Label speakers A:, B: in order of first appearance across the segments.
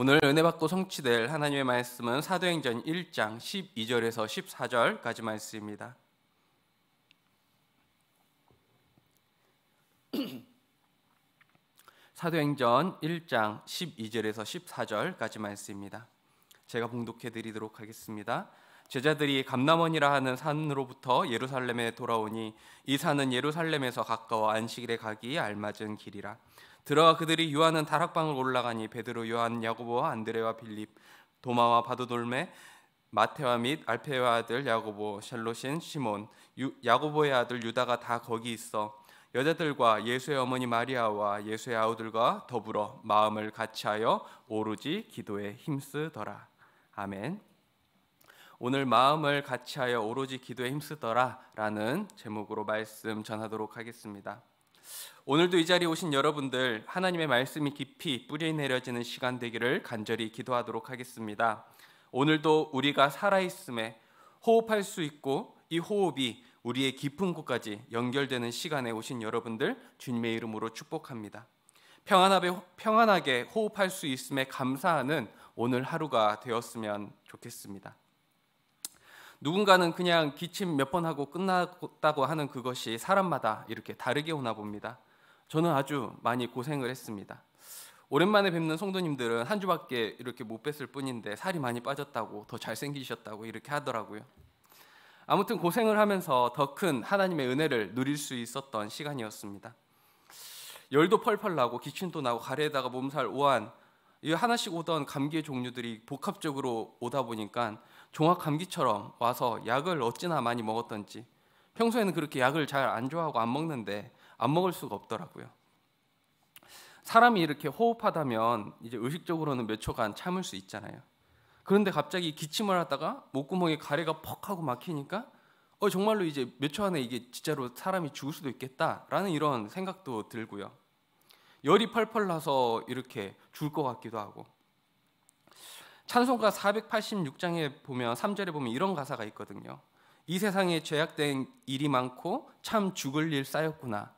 A: 오늘 은혜 받고 성취될 하나님의 말씀은 사도행전 1장 12절에서 14절까지 말씀입니다. 사도행전 1장 12절에서 14절까지 말씀입니다. 제가 봉독해 드리도록 하겠습니다. 제자들이 감남원이라 하는 산으로부터 예루살렘에 돌아오니 이 산은 예루살렘에서 가까워 안식일에 가기 알맞은 길이라 들어와 그들이 유한는 다락방을 올라가니 베드로, 요한, 야고보와 안드레와 빌립, 도마와 바도돌메, 마테와 및 알페와 아들 야고보, 샬롯신, 시몬, 유, 야고보의 아들 유다가 다 거기 있어 여자들과 예수의 어머니 마리아와 예수의 아우들과 더불어 마음을 같이하여 오로지 기도에 힘쓰더라. 아멘. 오늘 마음을 같이하여 오로지 기도에 힘쓰더라라는 제목으로 말씀 전하도록 하겠습니다. 오늘도 이 자리에 오신 여러분들 하나님의 말씀이 깊이 뿌리 내려지는 시간 되기를 간절히 기도하도록 하겠습니다. 오늘도 우리가 살아 있음에 호흡할 수 있고 이 호흡이 우리의 깊은 곳까지 연결되는 시간에 오신 여러분들 주님의 이름으로 축복합니다. 평안하게, 평안하게 호흡할 수 있음에 감사하는 오늘 하루가 되었으면 좋겠습니다. 누군가는 그냥 기침 몇 번 하고 끝났다고 하는 그것이 사람마다 이렇게 다르게 오나 봅니다. 저는 아주 많이 고생을 했습니다. 오랜만에 뵙는 성도님들은 한 주밖에 이렇게 못 뵀을 뿐인데 살이 많이 빠졌다고 더 잘생기셨다고 이렇게 하더라고요. 아무튼 고생을 하면서 더 큰 하나님의 은혜를 누릴 수 있었던 시간이었습니다. 열도 펄펄 나고 기침도 나고 가래에다가 몸살 오한 이 하나씩 오던 감기의 종류들이 복합적으로 오다 보니까 종합 감기처럼 와서 약을 어찌나 많이 먹었던지 평소에는 그렇게 약을 잘 안 좋아하고 안 먹는데 안 먹을 수가 없더라고요. 사람이 이렇게 호흡하다면 이제 의식적으로는 몇 초간 참을 수 있잖아요. 그런데 갑자기 기침을 하다가 목구멍에 가래가 퍽 하고 막히니까 어 정말로 이제 몇 초 안에 이게 진짜로 사람이 죽을 수도 있겠다라는 이런 생각도 들고요. 열이 펄펄 나서 이렇게 죽을 것 같기도 하고 찬송가 486장에 보면 3절에 보면 이런 가사가 있거든요. 이 세상에 죄악된 일이 많고 참 죽을 일 쌓였구나.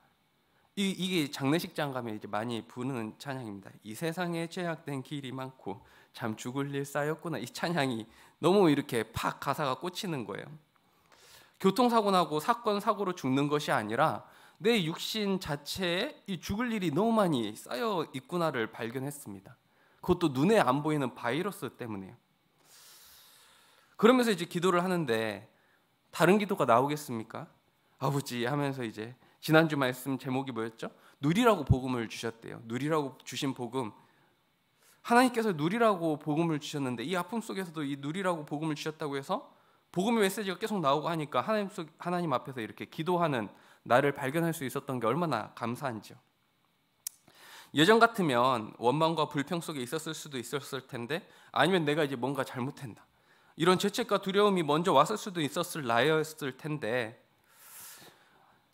A: 이, 이게 장례식장 가면 이제 많이 부르는 찬양입니다. 이 세상에 죄악된 길이 많고 참 죽을 일 쌓였구나. 이 찬양이 너무 이렇게 팍 가사가 꽂히는 거예요. 교통사고 나고 사건 사고로 죽는 것이 아니라 내 육신 자체에 이 죽을 일이 너무 많이 쌓여 있구나를 발견했습니다. 그것도 눈에 안 보이는 바이러스 때문이에요. 그러면서 이제 기도를 하는데 다른 기도가 나오겠습니까? 아버지 하면서 이제 지난주 말씀 제목이 뭐였죠? 누리라고 복음을 주셨대요. 누리라고 주신 복음. 하나님께서 누리라고 복음을 주셨는데 이 아픔 속에서도 이 누리라고 복음을 주셨다고 해서 복음의 메시지가 계속 나오고 하니까 하나님 속 하나님 앞에서 이렇게 기도하는 나를 발견할 수 있었던 게 얼마나 감사한지요. 예전 같으면 원망과 불평 속에 있었을 수도 있었을 텐데 아니면 내가 이제 뭔가 잘못했나 이런 죄책과 두려움이 먼저 왔을 수도 있었을 나였을 텐데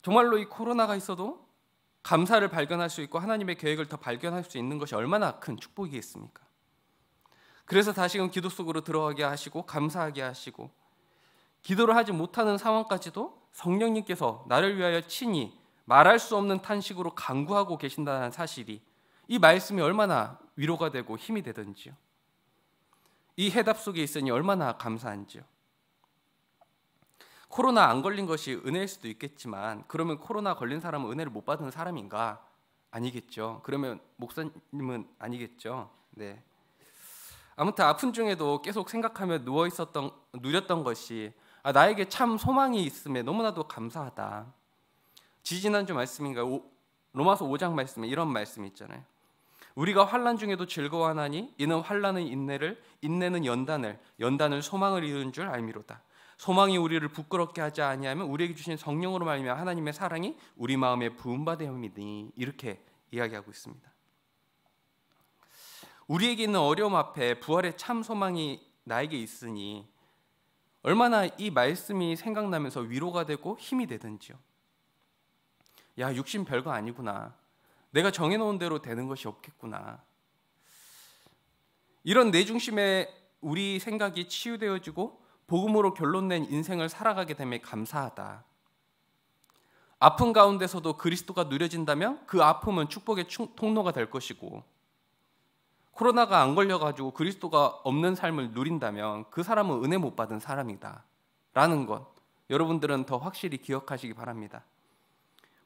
A: 정말로 이 코로나가 있어도 감사를 발견할 수 있고 하나님의 계획을 더 발견할 수 있는 것이 얼마나 큰 축복이겠습니까? 그래서 다시금 기도 속으로 들어가게 하시고 감사하게 하시고 기도를 하지 못하는 상황까지도 성령님께서 나를 위하여 친히 말할 수 없는 탄식으로 간구하고 계신다는 사실이 이 말씀이 얼마나 위로가 되고 힘이 되든지요. 이 해답 속에 있으니 얼마나 감사한지요. 코로나 안 걸린 것이 은혜일 수도 있겠지만 그러면 코로나 걸린 사람은 은혜를 못 받는 사람인가? 아니겠죠. 그러면 목사님은 아니겠죠. 네. 아무튼 아픈 중에도 계속 생각하며 누워 있었던 누렸던 것이 아, 나에게 참 소망이 있음에 너무나도 감사하다. 지지난주 말씀인가 로마서 5장 말씀에 이런 말씀이 있잖아요. 우리가 환난 중에도 즐거워하나니 이는 환난은 인내를 인내는 연단을 연단은 소망을 이루줄 알미로다. 소망이 우리를 부끄럽게 하지 아니하면 우리에게 주신 성령으로 말미암아 하나님의 사랑이 우리 마음에 부음 받음이니 이렇게 이야기하고 있습니다. 우리에게 있는 어려움 앞에 부활의 참 소망이 나에게 있으니 얼마나 이 말씀이 생각나면서 위로가 되고 힘이 되든지요. 야, 육신 별거 아니구나. 내가 정해놓은 대로 되는 것이 없겠구나. 이런 내 중심에 우리 생각이 치유되어지고 복음으로 결론낸 인생을 살아가게 됨에 감사하다. 아픈 가운데서도 그리스도가 누려진다면 그 아픔은 축복의 통로가 될 것이고 코로나가 안 걸려가지고 그리스도가 없는 삶을 누린다면 그 사람은 은혜 못 받은 사람이다. 라는 것 여러분들은 더 확실히 기억하시기 바랍니다.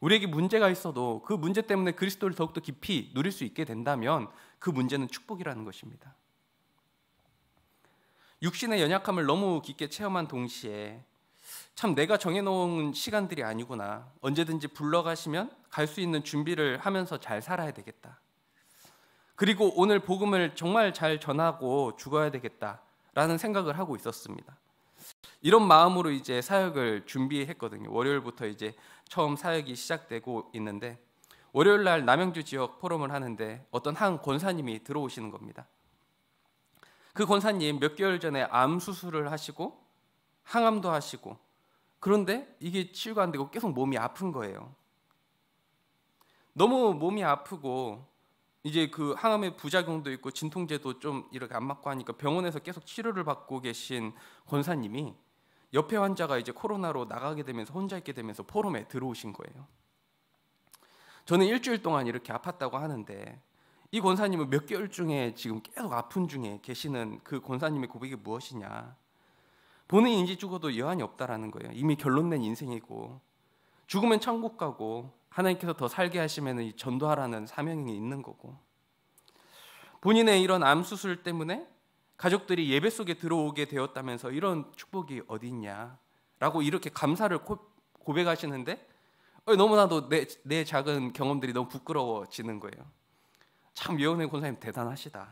A: 우리에게 문제가 있어도 그 문제 때문에 그리스도를 더욱더 깊이 누릴 수 있게 된다면 그 문제는 축복이라는 것입니다. 육신의 연약함을 너무 깊게 체험한 동시에 참 내가 정해놓은 시간들이 아니구나. 언제든지 불러가시면 갈 수 있는 준비를 하면서 잘 살아야 되겠다. 그리고 오늘 복음을 정말 잘 전하고 죽어야 되겠다라는 생각을 하고 있었습니다. 이런 마음으로 이제 사역을 준비했거든요. 월요일부터 이제 처음 사역이 시작되고 있는데 월요일 날 남양주 지역 포럼을 하는데 어떤 한 권사님이 들어오시는 겁니다. 그 권사님 몇 개월 전에 암 수술을 하시고 항암도 하시고 그런데 이게 치유가 안 되고 계속 몸이 아픈 거예요. 너무 몸이 아프고 이제 그 항암의 부작용도 있고 진통제도 좀 이렇게 안 맞고 하니까 병원에서 계속 치료를 받고 계신 권사님이 옆에 환자가 이제 코로나로 나가게 되면서 혼자 있게 되면서 포럼에 들어오신 거예요. 저는 일주일 동안 이렇게 아팠다고 하는데 이 권사님은 몇 개월 중에 지금 계속 아픈 중에 계시는 그 권사님의 고백이 무엇이냐? 본인인지 죽어도 여한이 없다라는 거예요. 이미 결론낸 인생이고 죽으면 천국 가고 하나님께서 더 살게 하시면 전도하라는 사명이 있는 거고 본인의 이런 암 수술 때문에 가족들이 예배 속에 들어오게 되었다면서 이런 축복이 어디 있냐라고 이렇게 감사를 고백하시는데 어, 너무나도 내, 내 작은 경험들이 너무 부끄러워지는 거예요. 참 예언의 권사님 대단하시다.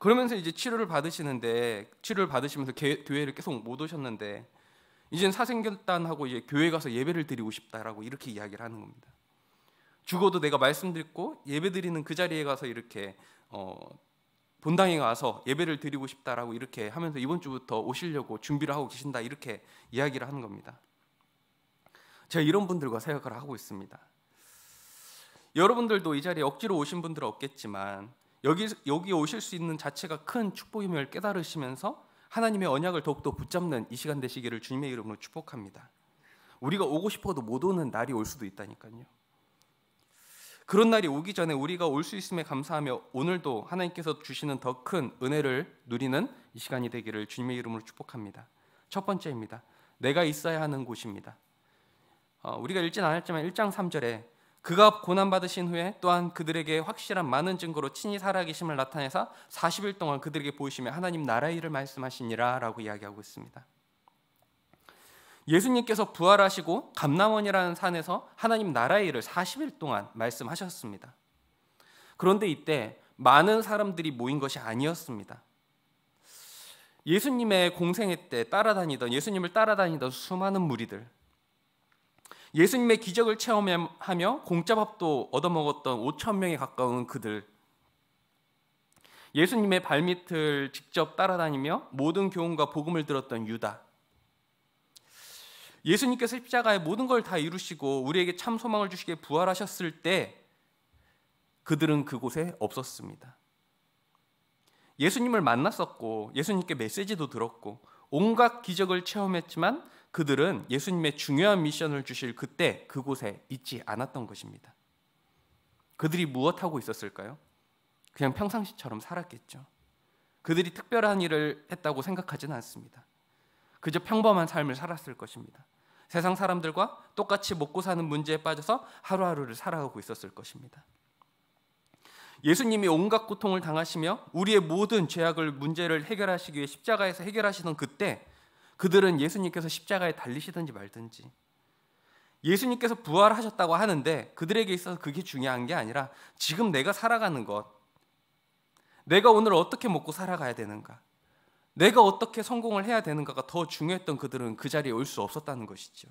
A: 그러면서 이제 치료를 받으시는데 치료를 받으시면서 개, 교회를 계속 못 오셨는데 이젠 사생결단하고 이제 교회 가서 예배를 드리고 싶다라고 이렇게 이야기를 하는 겁니다. 죽어도 내가 말씀 듣고 예배 드리는 그 자리에 가서 이렇게 어, 본당에 가서 예배를 드리고 싶다라고 이렇게 하면서 이번 주부터 오시려고 준비를 하고 계신다 이렇게 이야기를 하는 겁니다. 제가 이런 분들과 생각을 하고 있습니다. 여러분들도 이 자리에 억지로 오신 분들은 없겠지만 여기 여기 오실 수 있는 자체가 큰 축복임을 깨달으시면서 하나님의 언약을 더욱더 붙잡는 이 시간 되시기를 주님의 이름으로 축복합니다. 우리가 오고 싶어도 못 오는 날이 올 수도 있다니까요. 그런 날이 오기 전에 우리가 올 수 있음에 감사하며 오늘도 하나님께서 주시는 더 큰 은혜를 누리는 이 시간이 되기를 주님의 이름으로 축복합니다. 첫 번째입니다. 내가 있어야 하는 곳입니다. 어, 우리가 읽진 않았지만 1장 3절에 그가 고난 받으신 후에 또한 그들에게 확실한 많은 증거로 친히 살아계심을 나타내사 40일 동안 그들에게 보이시며 하나님 나라 일을 말씀하시니라라고 이야기하고 있습니다. 예수님께서 부활하시고 감남원이라는 산에서 하나님 나라의 일을 40일 동안 말씀하셨습니다. 그런데 이때 많은 사람들이 모인 것이 아니었습니다. 예수님의 공생애 때 따라다니던 예수님을 따라다니던 수많은 무리들 예수님의 기적을 체험하며 공짜밥도 얻어먹었던 5천 명에 가까운 그들 예수님의 발밑을 직접 따라다니며 모든 교훈과 복음을 들었던 유다 예수님께서 십자가에 모든 걸 다 이루시고 우리에게 참 소망을 주시게 부활하셨을 때 그들은 그곳에 없었습니다. 예수님을 만났었고 예수님께 메시지도 들었고 온갖 기적을 체험했지만 그들은 예수님의 중요한 미션을 주실 그때 그곳에 있지 않았던 것입니다. 그들이 무엇하고 있었을까요? 그냥 평상시처럼 살았겠죠. 그들이 특별한 일을 했다고 생각하진 않습니다. 그저 평범한 삶을 살았을 것입니다. 세상 사람들과 똑같이 먹고 사는 문제에 빠져서 하루하루를 살아가고 있었을 것입니다. 예수님이 온갖 고통을 당하시며 우리의 모든 죄악을 문제를 해결하시기 위해 십자가에서 해결하시던 그때 그들은 예수님께서 십자가에 달리시든지 말든지 예수님께서 부활하셨다고 하는데 그들에게 있어서 그게 중요한 게 아니라 지금 내가 살아가는 것 내가 오늘 어떻게 먹고 살아가야 되는가 내가 어떻게 성공을 해야 되는가가 더 중요했던 그들은 그 자리에 올 수 없었다는 것이죠.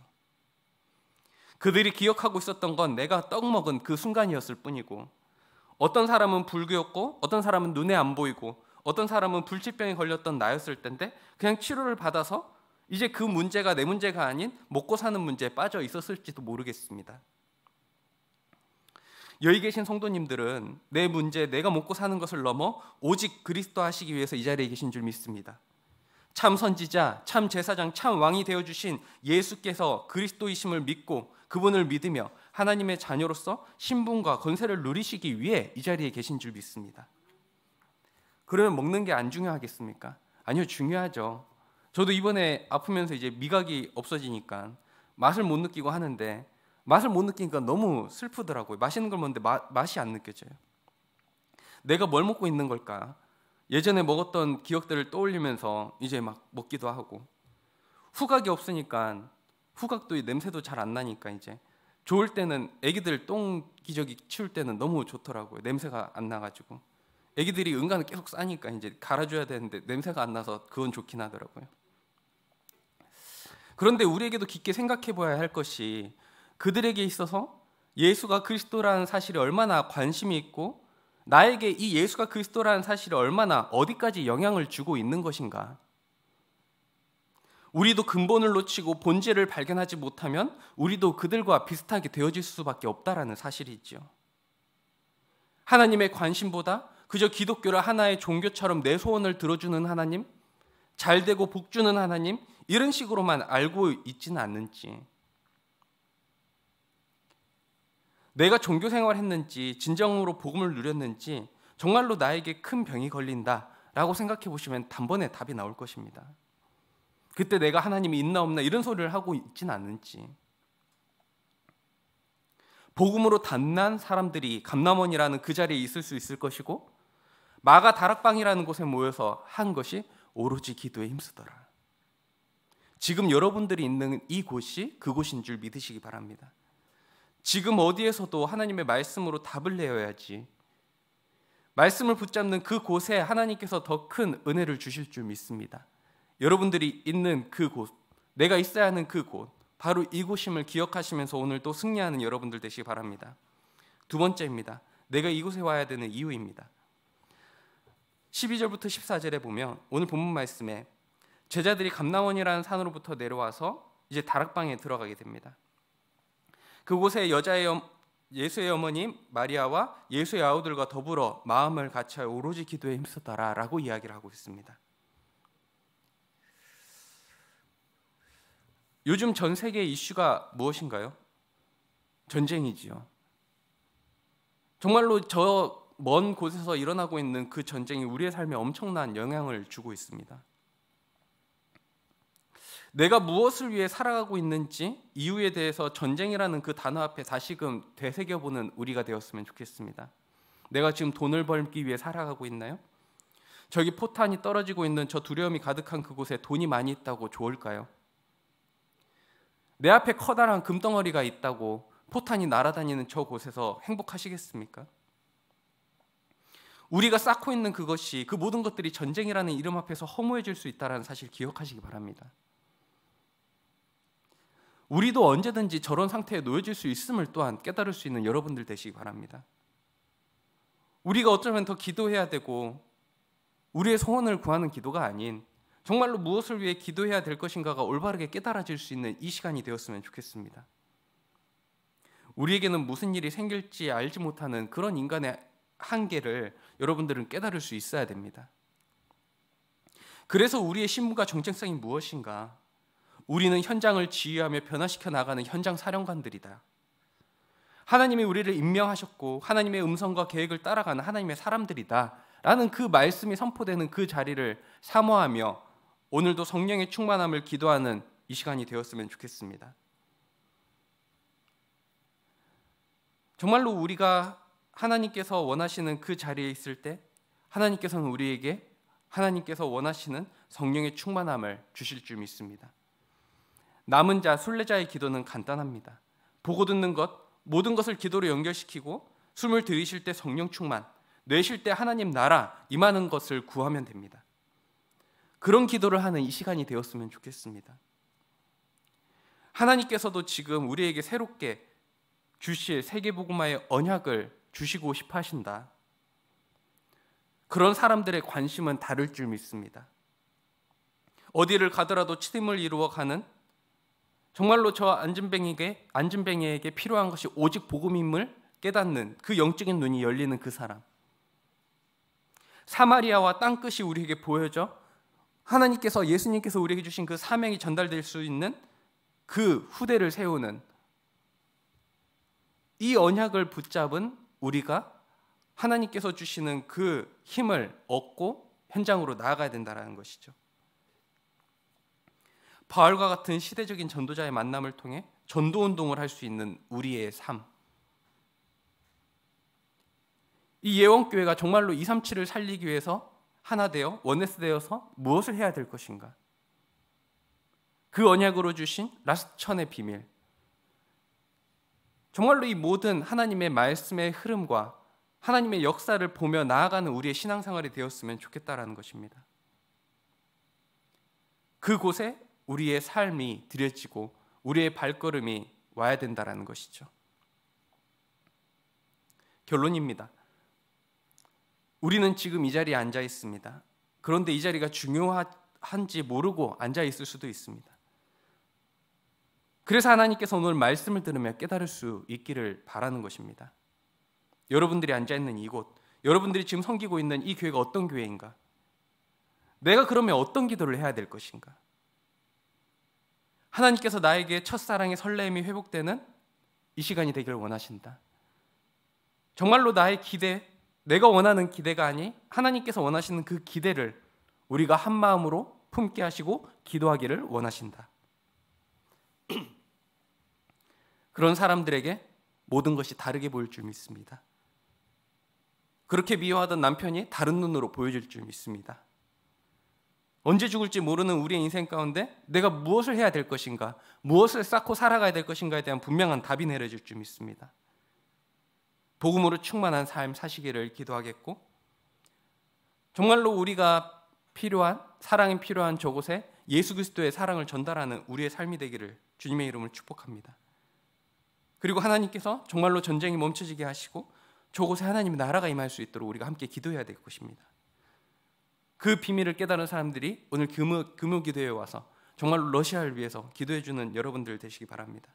A: 그들이 기억하고 있었던 건 내가 떡 먹은 그 순간이었을 뿐이고 어떤 사람은 불교였고 어떤 사람은 눈에 안 보이고 어떤 사람은 불치병에 걸렸던 나였을 텐데 그냥 치료를 받아서 이제 그 문제가 내 문제가 아닌 먹고 사는 문제에 빠져 있었을지도 모르겠습니다. 여기 계신 성도님들은 내 문제, 내가 먹고 사는 것을 넘어 오직 그리스도 하시기 위해서 이 자리에 계신 줄 믿습니다. 참 선지자, 참 제사장, 참 왕이 되어 주신 예수께서 그리스도이심을 믿고 그분을 믿으며 하나님의 자녀로서 신분과 권세를 누리시기 위해 이 자리에 계신 줄 믿습니다. 그러면 먹는 게 안 중요하겠습니까? 아니요, 중요하죠. 저도 이번에 아프면서 이제 미각이 없어지니까 맛을 못 느끼고 하는데 맛을 못 느끼니까 너무 슬프더라고요. 맛있는 걸 먹는데 마, 맛이 안 느껴져요. 내가 뭘 먹고 있는 걸까? 예전에 먹었던 기억들을 떠올리면서 이제 막 먹기도 하고 후각이 없으니까 후각도 냄새도 잘 안 나니까 이제 좋을 때는 애기들 똥 기저귀 치울 때는 너무 좋더라고요. 냄새가 안 나가지고 애기들이 응간을 계속 싸니까 이제 갈아줘야 되는데 냄새가 안 나서 그건 좋긴 하더라고요. 그런데 우리에게도 깊게 생각해 봐야 할 것이 그들에게 있어서 예수가 그리스도라는 사실이 얼마나 관심이 있고 나에게 이 예수가 그리스도라는 사실이 얼마나 어디까지 영향을 주고 있는 것인가. 우리도 근본을 놓치고 본질을 발견하지 못하면 우리도 그들과 비슷하게 되어질 수밖에 없다라는 사실이 지요 하나님의 관심보다 그저 기독교를 하나의 종교처럼 내 소원을 들어주는 하나님, 잘되고 복주는 하나님 이런 식으로만 알고 있지는 않는지 내가 종교 생활 을 했는지 진정으로 복음을 누렸는지 정말로 나에게 큰 병이 걸린다라고 생각해 보시면 단번에 답이 나올 것입니다. 그때 내가 하나님이 있나 없나 이런 소리를 하고 있진 않는지 복음으로 단난 사람들이 감남원이라는 그 자리에 있을 수 있을 것이고 마가 다락방이라는 곳에 모여서 한 것이 오로지 기도에 힘쓰더라. 지금 여러분들이 있는 이곳이 그곳인 줄 믿으시기 바랍니다. 지금 어디에서도 하나님의 말씀으로 답을 내어야지. 말씀을 붙잡는 그 곳에 하나님께서 더 큰 은혜를 주실 줄 믿습니다. 여러분들이 있는 그 곳, 내가 있어야 하는 그 곳, 바로 이곳임을 기억하시면서 오늘도 승리하는 여러분들 되시기 바랍니다. 두 번째입니다. 내가 이곳에 와야 되는 이유입니다. 12절부터 14절에 보면 오늘 본문 말씀에 제자들이 감나원이라는 산으로부터 내려와서 이제 다락방에 들어가게 됩니다. 그곳에 여자의 예수의 어머님 마리아와 예수의 아우들과 더불어 마음을 같이하여 오로지 기도에 힘썼다라라고 이야기를 하고 있습니다. 요즘 전세계 이슈가 무엇인가요? 전쟁이지요. 정말로 저 먼 곳에서 일어나고 있는 그 전쟁이 우리의 삶에 엄청난 영향을 주고 있습니다. 내가 무엇을 위해 살아가고 있는지 이유에 대해서 전쟁이라는 그 단어 앞에 다시금 되새겨보는 우리가 되었으면 좋겠습니다. 내가 지금 돈을 벌기 위해 살아가고 있나요? 저기 포탄이 떨어지고 있는 저 두려움이 가득한 그곳에 돈이 많이 있다고 좋을까요? 내 앞에 커다란 금덩어리가 있다고 포탄이 날아다니는 저 곳에서 행복하시겠습니까? 우리가 쌓고 있는 그것이 그 모든 것들이 전쟁이라는 이름 앞에서 허무해질 수있다는 사실 기억하시기 바랍니다. 우리도 언제든지 저런 상태에 놓여질 수 있음을 또한 깨달을 수 있는 여러분들 되시기 바랍니다. 우리가 어쩌면 더 기도해야 되고 우리의 소원을 구하는 기도가 아닌 정말로 무엇을 위해 기도해야 될 것인가가 올바르게 깨달아질 수 있는 이 시간이 되었으면 좋겠습니다. 우리에게는 무슨 일이 생길지 알지 못하는 그런 인간의 한계를 여러분들은 깨달을 수 있어야 됩니다. 그래서 우리의 신부가 정체성이 무엇인가? 우리는 현장을 지휘하며 변화시켜 나가는 현장 사령관들이다. 하나님이 우리를 임명하셨고 하나님의 음성과 계획을 따라가는 하나님의 사람들이다. 라는 그 말씀이 선포되는 그 자리를 사모하며 오늘도 성령의 충만함을 기도하는 이 시간이 되었으면 좋겠습니다. 정말로 우리가 하나님께서 원하시는 그 자리에 있을 때 하나님께서는 우리에게 하나님께서 원하시는 성령의 충만함을 주실 줄 믿습니다. 남은 자 순례자의 기도는 간단합니다. 보고 듣는 것 모든 것을 기도로 연결시키고 숨을 들이실 때 성령 충만, 내쉴 때 하나님 나라 임하는 것을 구하면 됩니다. 그런 기도를 하는 이 시간이 되었으면 좋겠습니다. 하나님께서도 지금 우리에게 새롭게 주실 세계복음화의 언약을 주시고 싶어 하신다. 그런 사람들의 관심은 다를 줄 믿습니다. 어디를 가더라도 치임을 이루어 가는 정말로 저 안진뱅에게 안진뱅에게 필요한 것이 오직 복음임을 깨닫는 그 영적인 눈이 열리는 그 사람. 사마리아와 땅 끝이 우리에게 보여져 하나님께서 예수님께서 우리에게 주신 그 사명이 전달될 수 있는 그 후대를 세우는 이 언약을 붙잡은 우리가 하나님께서 주시는 그 힘을 얻고 현장으로 나아가야 된다라는 것이죠. 바울과 같은 시대적인 전도자의 만남을 통해 전도 운동을 할 수 있는 우리의 삶. 이 예원교회가 정말로 237을 살리기 위해서 하나 되어 원네스 되어서 무엇을 해야 될 것인가? 그 언약으로 주신 라스천의 비밀. 정말로 이 모든 하나님의 말씀의 흐름과 하나님의 역사를 보며 나아가는 우리의 신앙생활이 되었으면 좋겠다라는 것입니다. 그곳에 우리의 삶이 들여지고 우리의 발걸음이 와야 된다라는 것이죠. 결론입니다. 우리는 지금 이 자리에 앉아 있습니다. 그런데 이 자리가 중요한지 모르고 앉아 있을 수도 있습니다. 그래서 하나님께서 오늘 말씀을 들으며 깨달을 수 있기를 바라는 것입니다. 여러분들이 앉아 있는 이곳, 여러분들이 지금 섬기고 있는 이 교회가 어떤 교회인가? 내가 그러면 어떤 기도를 해야 될 것인가? 하나님께서 나에게 첫사랑의 설렘이 회복되는 이 시간이 되기를 원하신다. 정말로 나의 기대, 내가 원하는 기대가 아닌 하나님께서 원하시는 그 기대를 우리가 한 마음으로 품게 하시고 기도하기를 원하신다. 그런 사람들에게 모든 것이 다르게 보일 줄 믿습니다. 그렇게 미워하던 남편이 다른 눈으로 보여질 줄 믿습니다. 언제 죽을지 모르는 우리의 인생 가운데 내가 무엇을 해야 될 것인가, 무엇을 쌓고 살아가야 될 것인가에 대한 분명한 답이 내려질 줄 믿습니다. 복음으로 충만한 삶 사시기를 기도하겠고, 정말로 우리가 필요한 사랑이 필요한 저곳에 예수 그리스도의 사랑을 전달하는 우리의 삶이 되기를 주님의 이름을 축복합니다. 그리고 하나님께서 정말로 전쟁이 멈춰지게 하시고 저곳에 하나님의 나라가 임할 수 있도록 우리가 함께 기도해야 될 것입니다. 그 비밀을 깨달은 사람들이 오늘 금요, 금요 기도에 와서 정말로 러시아를 위해서 기도해 주는 여러분들 되시기 바랍니다.